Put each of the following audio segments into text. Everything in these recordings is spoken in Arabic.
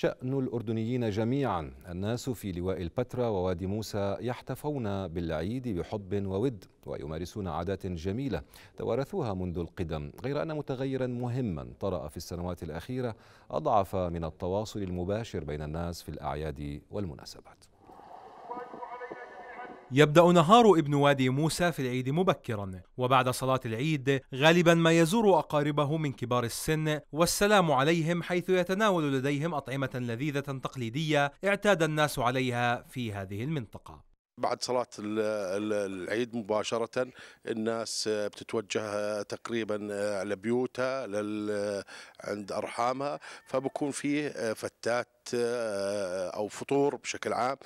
شأن الأردنيين جميعا الناس في لواء البتراء ووادي موسى يحتفون بالعيد بحب وود ويمارسون عادات جميلة توارثوها منذ القدم غير أن متغيرا مهما طرأ في السنوات الأخيرة أضعف من التواصل المباشر بين الناس في الأعياد والمناسبات يبدأ نهار ابن وادي موسى في العيد مبكرا وبعد صلاة العيد غالبا ما يزور أقاربه من كبار السن والسلام عليهم حيث يتناول لديهم أطعمة لذيذة تقليدية اعتاد الناس عليها في هذه المنطقة بعد صلاة العيد مباشرة الناس بتتوجه تقريبا لبيوتها عند أرحامها فبكون فيه فتات آه، او فطور بشكل عام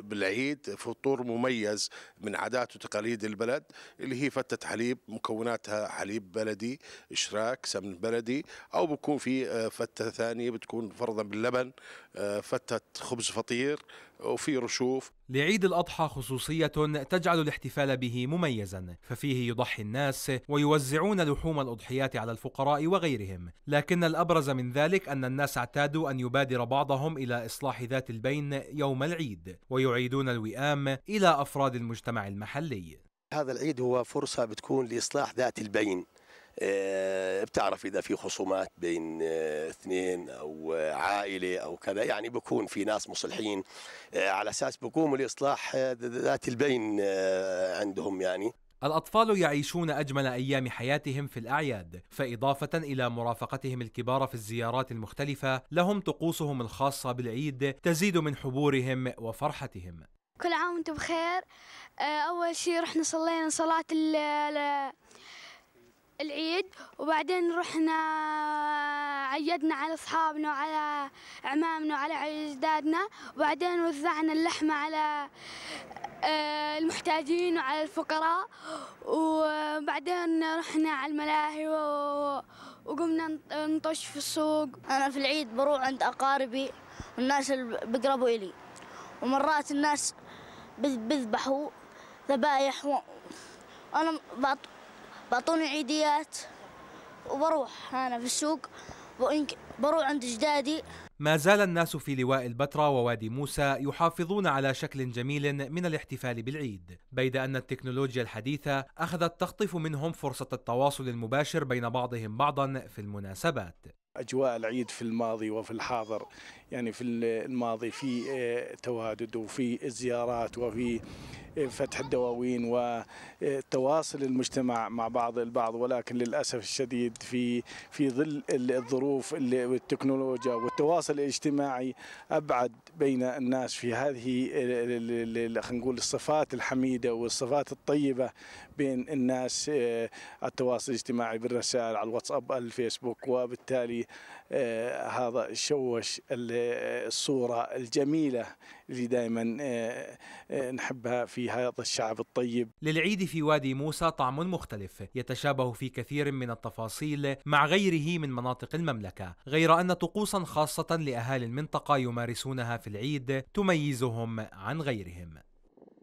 بالعيد فطور مميز من عادات وتقاليد البلد اللي هي فتة حليب مكوناتها حليب بلدي اشراك سمن بلدي او بكون في آه، فتة ثانية بتكون فرضا باللبن آه، فتة خبز فطير وفي رشوف لعيد الأضحى خصوصية تجعل الاحتفال به مميزا ففيه يضحي الناس ويوزعون لحوم الأضحيات على الفقراء وغيرهم لكن الأبرز من ذلك أن الناس اعتادوا أن يبادر بعضهم إلى إصلاح ذات البين يوم العيد ويعيدون الوئام إلى أفراد المجتمع المحلي هذا العيد هو فرصة بتكون لإصلاح ذات البين آه، بتعرف اذا في خصومات بين آه، اثنين او عائله او كذا يعني بكون في ناس مصلحين آه، على اساس بقوموا لاصلاح ذات البين عندهم يعني الأطفال يعيشون أجمل أيام حياتهم في الأعياد، فإضافة إلى مرافقتهم الكبار في الزيارات المختلفة، لهم طقوسهم الخاصة بالعيد تزيد من حبورهم وفرحتهم. كل عام وأنتم بخير، أول شيء رحنا صلينا صلاة وبعدين رحنا عيدنا على أصحابنا وعلى أعمامنا وعلى أجدادنا وبعدين وزعنا اللحمة على آه، المحتاجين وعلى الفقراء وبعدين رحنا على الملاهي وقمنا نطش في السوق أنا في العيد بروح عند أقاربي والناس اللي بيقربوا إلي ومرات الناس بذبحوا ذبايح وأنا بعطوني عيديات وبروح أنا في السوق بروح عند جدادي ما زال الناس في لواء البتراء ووادي موسى يحافظون على شكل جميل من الاحتفال بالعيد بيد أن التكنولوجيا الحديثة أخذت تخطف منهم فرصة التواصل المباشر بين بعضهم بعضا في المناسبات أجواء العيد في الماضي وفي الحاضر يعني في الماضي في آه، تواجد وفي الزيارات وفي آه، فتح الدواوين وتواصل آه، المجتمع مع بعض البعض ولكن للاسف الشديد في في ظل الظروف والتكنولوجيا والتواصل الاجتماعي ابعد بين الناس في هذه خلينا نقول الصفات الحميده والصفات الطيبه بين الناس التواصل الاجتماعي بالرسائل على الواتساب الفيسبوك وبالتالي آه، هذا شوش الصورة الجميلة اللي دائما آه، آه، نحبها في هذا الشعب الطيب للعيد في وادي موسى طعم مختلف يتشابه في كثير من التفاصيل مع غيره من مناطق المملكة غير أن طقوسا خاصة لأهالي المنطقة يمارسونها في العيد تميزهم عن غيرهم